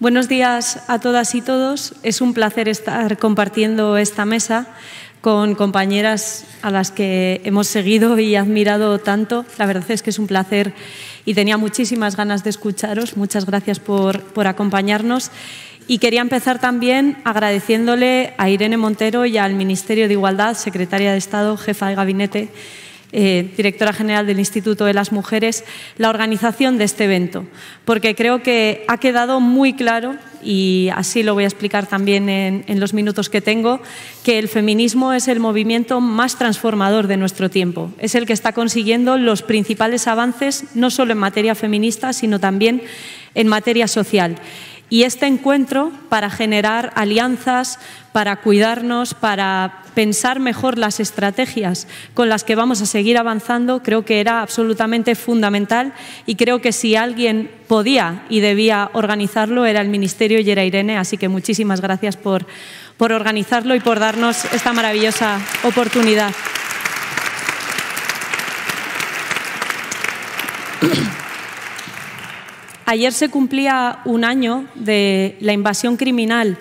Buenos días a todas y todos. Es un placer estar compartiendo esta mesa con compañeras a las que hemos seguido y admirado tanto. La verdad es que es un placer y tenía muchísimas ganas de escucharos. Muchas gracias por, acompañarnos. Y quería empezar también agradeciéndole a Irene Montero y al Ministerio de Igualdad, Secretaria de Estado, Jefa de Gabinete, eh, directora general del Instituto de las Mujeres, la organización de este evento, porque creo que ha quedado muy claro, y así lo voy a explicar también en los minutos que tengo, que el feminismo es el movimiento más transformador de nuestro tiempo. Es el que está consiguiendo los principales avances, no solo en materia feminista, sino también en materia social y este encuentro para generar alianzas, para cuidarnos, para pensar mejor las estrategias con las que vamos a seguir avanzando, creo que era absolutamente fundamental y creo que si alguien podía y debía organizarlo era el Ministerio y Irene, así que muchísimas gracias por, por organizarlo y por darnos esta maravillosa oportunidad. Ayer se cumplía un año de la invasión criminal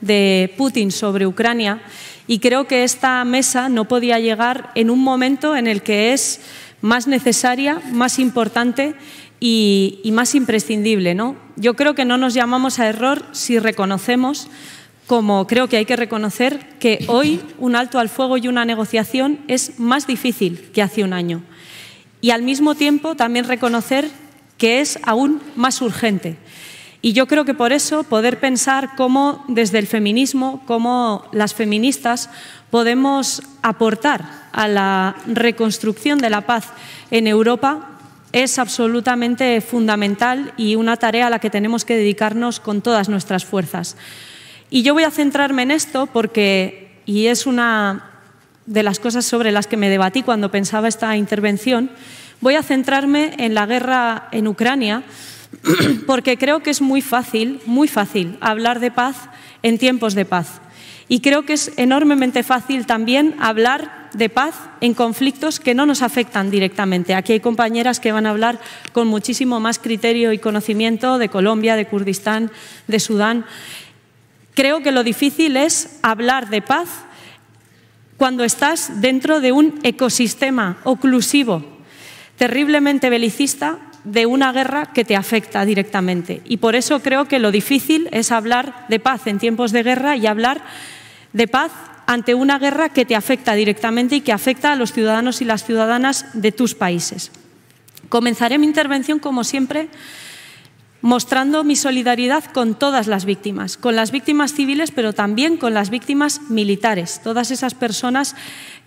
de Putin sobre Ucrania y creo que esta mesa no podía llegar en un momento en el que es más necesaria, más importante y, más imprescindible. ¿no? Yo creo que no nos llamamos a error si reconocemos, como creo que hay que reconocer, que hoy un alto al fuego y una negociación es más difícil que hace un año. Y al mismo tiempo también reconocer que es aún más urgente. Y yo creo que por eso poder pensar cómo desde el feminismo, cómo las feministas podemos aportar a la reconstrucción de la paz en Europa es absolutamente fundamental y una tarea a la que tenemos que dedicarnos con todas nuestras fuerzas. Y yo voy a centrarme en esto porque, y es una de las cosas sobre las que me debatí cuando pensaba esta intervención, Voy a centrarme en la guerra en Ucrania porque creo que es muy fácil, muy fácil hablar de paz en tiempos de paz. Y creo que es enormemente fácil también hablar de paz en conflictos que no nos afectan directamente. Aquí hay compañeras que van a hablar con muchísimo más criterio y conocimiento de Colombia, de Kurdistán, de Sudán. Creo que lo difícil es hablar de paz cuando estás dentro de un ecosistema oclusivo terriblemente belicista de una guerra que te afecta directamente. Y por eso creo que lo difícil es hablar de paz en tiempos de guerra y hablar de paz ante una guerra que te afecta directamente y que afecta a los ciudadanos y las ciudadanas de tus países. Comenzaré mi intervención, como siempre, mostrando mi solidaridad con todas las víctimas, con las víctimas civiles, pero también con las víctimas militares, todas esas personas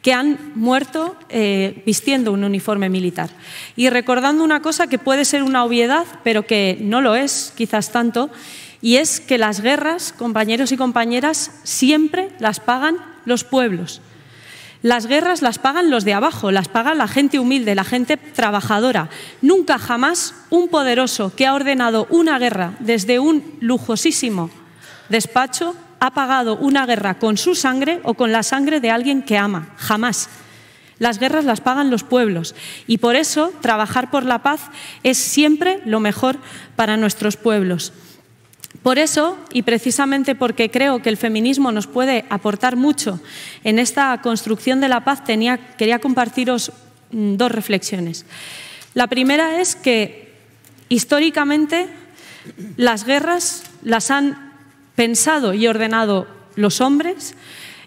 que han muerto eh, vistiendo un uniforme militar. Y recordando una cosa que puede ser una obviedad, pero que no lo es quizás tanto, y es que las guerras, compañeros y compañeras, siempre las pagan los pueblos. Las guerras las pagan los de abajo, las paga la gente humilde, la gente trabajadora. Nunca jamás un poderoso que ha ordenado una guerra desde un lujosísimo despacho ha pagado una guerra con su sangre o con la sangre de alguien que ama. Jamás. Las guerras las pagan los pueblos y por eso trabajar por la paz es siempre lo mejor para nuestros pueblos. Por eso, y precisamente porque creo que el feminismo nos puede aportar mucho en esta construcción de la paz, quería compartiros mm, dos reflexiones. La primera es que históricamente las guerras las han pensado y ordenado los hombres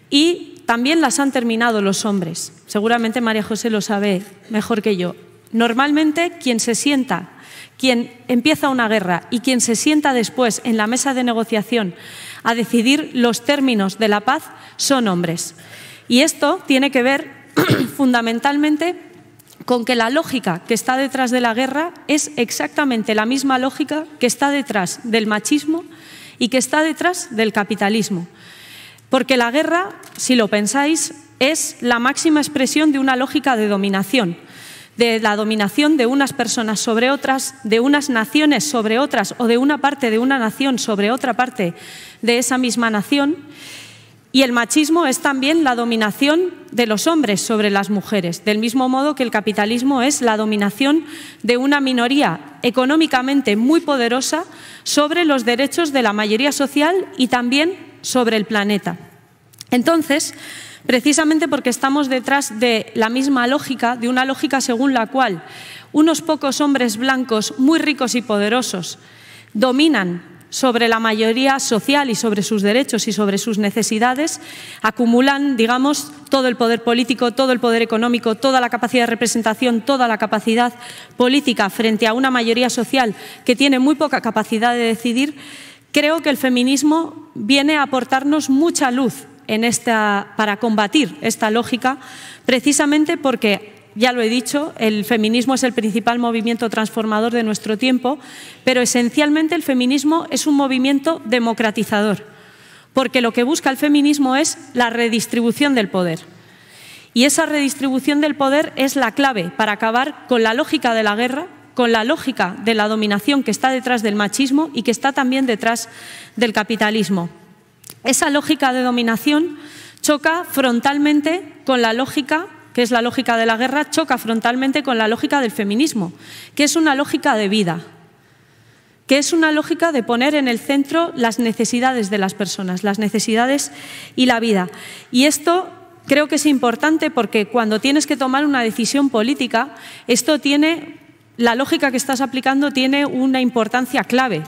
y también las han terminado los hombres. Seguramente María José lo sabe mejor que yo. Normalmente quien se sienta quien empieza una guerra y quien se sienta después en la mesa de negociación a decidir los términos de la paz son hombres. Y esto tiene que ver fundamentalmente con que la lógica que está detrás de la guerra es exactamente la misma lógica que está detrás del machismo y que está detrás del capitalismo. Porque la guerra, si lo pensáis, es la máxima expresión de una lógica de dominación de la dominación de unas personas sobre otras, de unas naciones sobre otras o de una parte de una nación sobre otra parte de esa misma nación. Y el machismo es también la dominación de los hombres sobre las mujeres, del mismo modo que el capitalismo es la dominación de una minoría económicamente muy poderosa sobre los derechos de la mayoría social y también sobre el planeta. Entonces, precisamente porque estamos detrás de la misma lógica, de una lógica según la cual unos pocos hombres blancos muy ricos y poderosos dominan sobre la mayoría social y sobre sus derechos y sobre sus necesidades, acumulan, digamos, todo el poder político, todo el poder económico, toda la capacidad de representación, toda la capacidad política frente a una mayoría social que tiene muy poca capacidad de decidir, creo que el feminismo viene a aportarnos mucha luz para combatir esta lógica, precisamente porque ya lo he dicho, el feminismo es el principal movimiento transformador de nuestro tiempo, pero esencialmente el feminismo es un movimiento democratizador, porque lo que busca el feminismo es la redistribución del poder. Y esa redistribución del poder es la clave para acabar con la lógica de la guerra, con la lógica de la dominación que está detrás del machismo y que está también detrás del capitalismo. Esa lógica de dominación choca frontalmente con la lógica, que es la lógica de la guerra, choca frontalmente con la lógica del feminismo, que es una lógica de vida, que es una lógica de poner en el centro las necesidades de las personas, las necesidades y la vida. Y esto creo que es importante porque cuando tienes que tomar una decisión política, esto tiene, la lógica que estás aplicando tiene una importancia clave.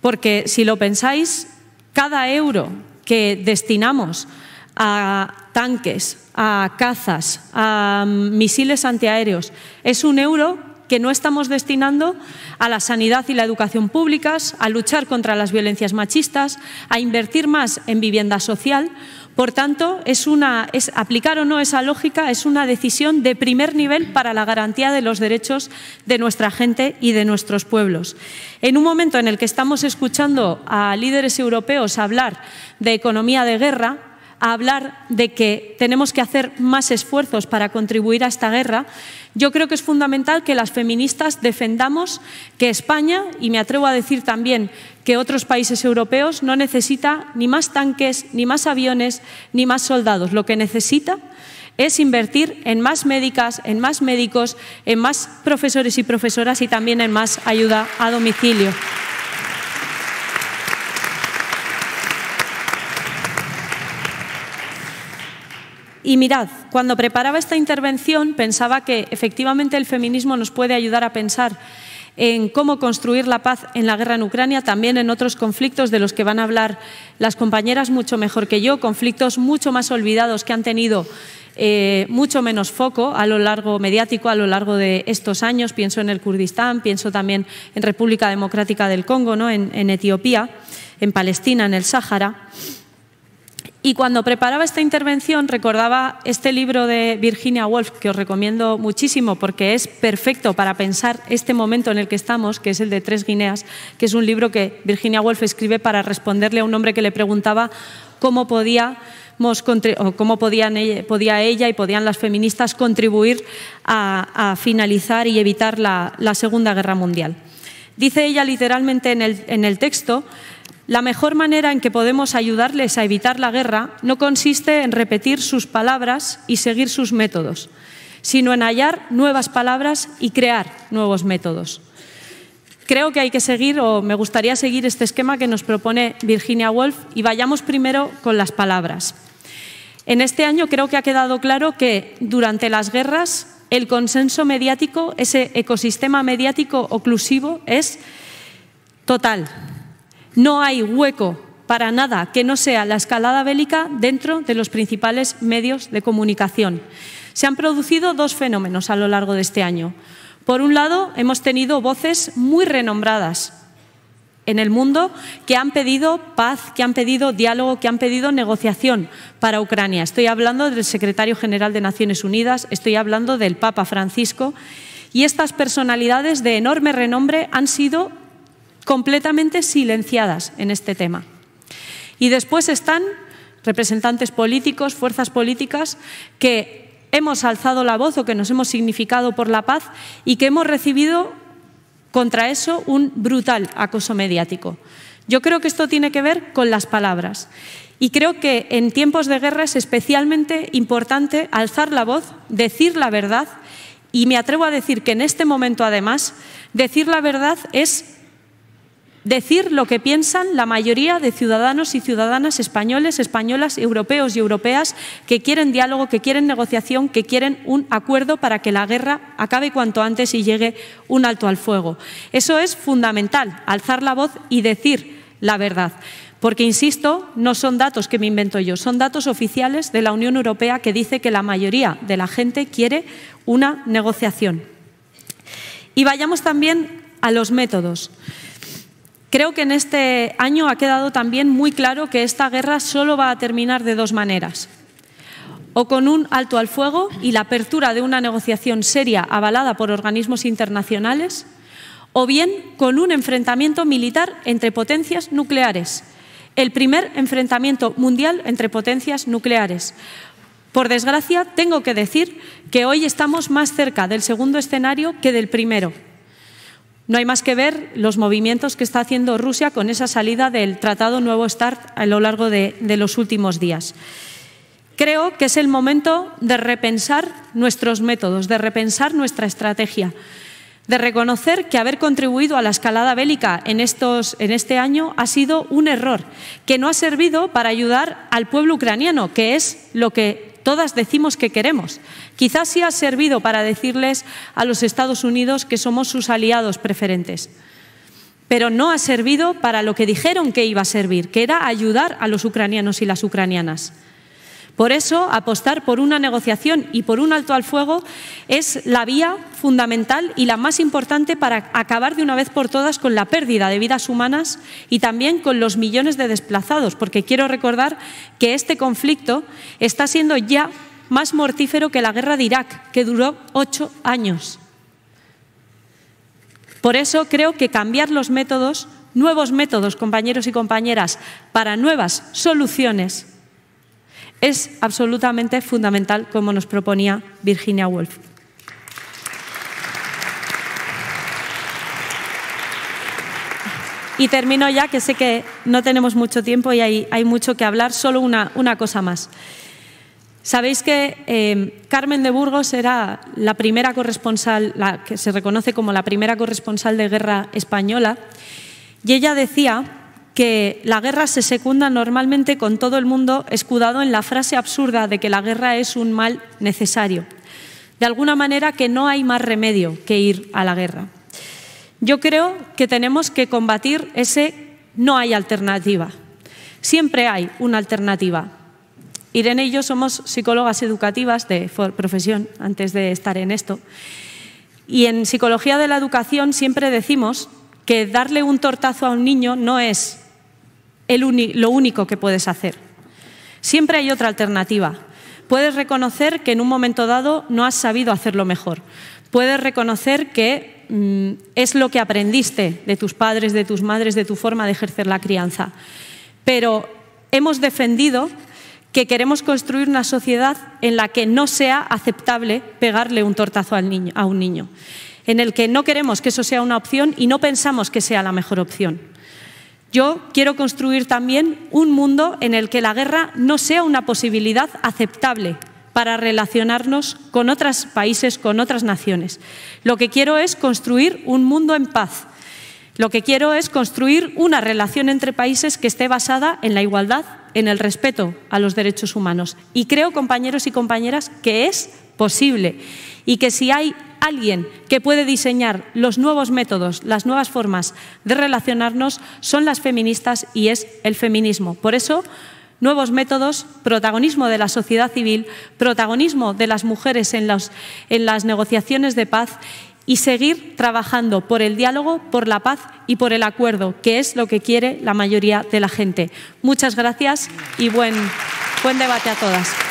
Porque si lo pensáis, cada euro que destinamos a tanques, a cazas, a mm, misiles antiaéreos, es un euro que no estamos destinando a la sanidad y la educación públicas, a luchar contra las violencias machistas, a invertir más en vivienda social. Por tanto, es una, es, aplicar o no esa lógica es una decisión de primer nivel para la garantía de los derechos de nuestra gente y de nuestros pueblos. En un momento en el que estamos escuchando a líderes europeos hablar de economía de guerra, hablar de que tenemos que hacer más esfuerzos para contribuir a esta guerra, yo creo que es fundamental que las feministas defendamos que España, y me atrevo a decir también que otros países europeos, no necesita ni más tanques, ni más aviones, ni más soldados. Lo que necesita es invertir en más médicas, en más médicos, en más profesores y profesoras y también en más ayuda a domicilio. Y mirad, cuando preparaba esta intervención pensaba que efectivamente el feminismo nos puede ayudar a pensar en cómo construir la paz en la guerra en Ucrania, también en otros conflictos de los que van a hablar las compañeras mucho mejor que yo, conflictos mucho más olvidados que han tenido eh, mucho menos foco a lo largo mediático a lo largo de estos años. Pienso en el Kurdistán, pienso también en República Democrática del Congo, ¿no? en Etiopía, en Palestina, en el Sáhara. Y cuando preparaba esta intervención recordaba este libro de Virginia Woolf, que os recomiendo muchísimo porque es perfecto para pensar este momento en el que estamos, que es el de Tres Guineas, que es un libro que Virginia Woolf escribe para responderle a un hombre que le preguntaba cómo podía cómo podían ella, ella y podían las feministas contribuir a, finalizar y evitar la, Segunda Guerra Mundial. Dice ella literalmente en el texto la mejor manera en que podemos ayudarles a evitar la guerra no consiste en repetir sus palabras y seguir sus métodos, sino en hallar nuevas palabras y crear nuevos métodos. Creo que hay que seguir, o me gustaría seguir este esquema que nos propone Virginia Woolf, y vayamos primero con las palabras. En este año creo que ha quedado claro que durante las guerras el consenso mediático, ese ecosistema mediático oclusivo, es total. No hay hueco para nada que no sea la escalada bélica dentro de los principales medios de comunicación. Se han producido dos fenómenos a lo largo de este año. Por un lado, hemos tenido voces muy renombradas en el mundo que han pedido paz, que han pedido diálogo, que han pedido negociación para Ucrania. Estoy hablando del secretario general de Naciones Unidas, estoy hablando del Papa Francisco. Y estas personalidades de enorme renombre han sido completamente silenciadas en este tema. Y después están representantes políticos, fuerzas políticas, que hemos alzado la voz o que nos hemos significado por la paz y que hemos recibido contra eso un brutal acoso mediático. Yo creo que esto tiene que ver con las palabras. Y creo que en tiempos de guerra es especialmente importante alzar la voz, decir la verdad. Y me atrevo a decir que en este momento, además, decir la verdad es decir lo que piensan la mayoría de ciudadanos y ciudadanas españoles, españolas, europeos y europeas que quieren diálogo, que quieren negociación, que quieren un acuerdo para que la guerra acabe cuanto antes y llegue un alto al fuego. Eso es fundamental, alzar la voz y decir la verdad. Porque, insisto, no son datos que me invento yo, son datos oficiales de la Unión Europea que dice que la mayoría de la gente quiere una negociación. Y vayamos también a los métodos. Creo que en este año ha quedado también muy claro que esta guerra solo va a terminar de dos maneras. O con un alto al fuego y la apertura de una negociación seria avalada por organismos internacionales, o bien con un enfrentamiento militar entre potencias nucleares, el primer enfrentamiento mundial entre potencias nucleares. Por desgracia, tengo que decir que hoy estamos más cerca del segundo escenario que del primero. No hay más que ver los movimientos que está haciendo Rusia con esa salida del Tratado Nuevo START a lo largo de, los últimos días. Creo que es el momento de repensar nuestros métodos, de repensar nuestra estrategia, de reconocer que haber contribuido a la escalada bélica en, en este año ha sido un error, que no ha servido para ayudar al pueblo ucraniano, que es lo que todas decimos que queremos. Quizás sí ha servido para decirles a los Estados Unidos que somos sus aliados preferentes, pero no ha servido para lo que dijeron que iba a servir, que era ayudar a los ucranianos y las ucranianas. Por eso, apostar por una negociación y por un alto al fuego es la vía fundamental y la más importante para acabar de una vez por todas con la pérdida de vidas humanas y también con los millones de desplazados, porque quiero recordar que este conflicto está siendo ya más mortífero que la guerra de Irak, que duró ocho años. Por eso creo que cambiar los métodos, nuevos métodos, compañeros y compañeras, para nuevas soluciones es absolutamente fundamental, como nos proponía Virginia Woolf. Y termino ya, que sé que no tenemos mucho tiempo y hay, hay mucho que hablar, solo una, cosa más. Sabéis que eh, Carmen de Burgos era la primera corresponsal, la que se reconoce como la primera corresponsal de guerra española, y ella decía que la guerra se secunda normalmente con todo el mundo escudado en la frase absurda de que la guerra es un mal necesario. De alguna manera que no hay más remedio que ir a la guerra. Yo creo que tenemos que combatir ese no hay alternativa. Siempre hay una alternativa. Irene y yo somos psicólogas educativas de profesión antes de estar en esto. Y en psicología de la educación siempre decimos que darle un tortazo a un niño no es lo único que puedes hacer. Siempre hay otra alternativa. Puedes reconocer que en un momento dado no has sabido hacerlo mejor. Puedes reconocer que mm, es lo que aprendiste de tus padres, de tus madres, de tu forma de ejercer la crianza. Pero hemos defendido que queremos construir una sociedad en la que no sea aceptable pegarle un tortazo al niño, a un niño, en el que no queremos que eso sea una opción y no pensamos que sea la mejor opción. Yo quiero construir también un mundo en el que la guerra no sea una posibilidad aceptable para relacionarnos con otros países, con otras naciones. Lo que quiero es construir un mundo en paz. Lo que quiero es construir una relación entre países que esté basada en la igualdad, en el respeto a los derechos humanos. Y creo, compañeros y compañeras, que es posible y que si hay alguien que puede diseñar los nuevos métodos, las nuevas formas de relacionarnos, son las feministas y es el feminismo. Por eso, nuevos métodos, protagonismo de la sociedad civil, protagonismo de las mujeres en, en las negociaciones de paz y seguir trabajando por el diálogo, por la paz y por el acuerdo, que es lo que quiere la mayoría de la gente. Muchas gracias y buen, buen debate a todas.